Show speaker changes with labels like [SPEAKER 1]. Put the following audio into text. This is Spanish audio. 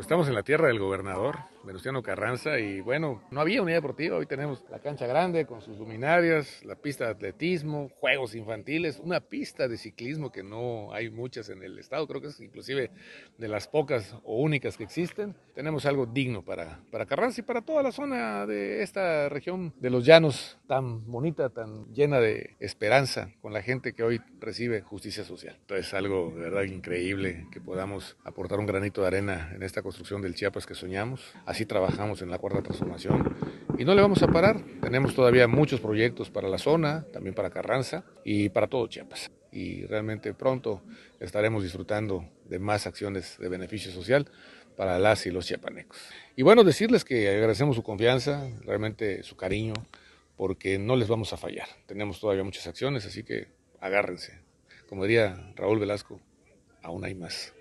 [SPEAKER 1] Pues, estamos en la tierra del gobernador, Venustiano Carranza, y bueno, no había unidad deportiva, hoy tenemos la cancha grande con sus luminarias, la pista de atletismo, juegos infantiles, una pista de ciclismo que no hay muchas en el estado, creo que es inclusive de las pocas o únicas que existen. Tenemos algo digno para, para Carranza y para toda la zona de esta región
[SPEAKER 2] de los llanos tan bonita, tan
[SPEAKER 1] llena de esperanza con la gente que hoy recibe justicia social. Entonces algo de verdad increíble que podamos aportar un granito de arena en esta construcción del Chiapas que soñamos. Así trabajamos en la cuarta transformación. Y no le vamos a parar. Tenemos todavía muchos proyectos para la zona, también para Carranza y para todo Chiapas. Y realmente pronto estaremos disfrutando de más acciones de beneficio social para las y los chiapanecos. Y bueno, decirles que agradecemos su confianza, realmente su cariño, porque no les vamos a fallar. Tenemos todavía muchas acciones, así que agárrense. Como diría Raúl Velasco, aún hay más.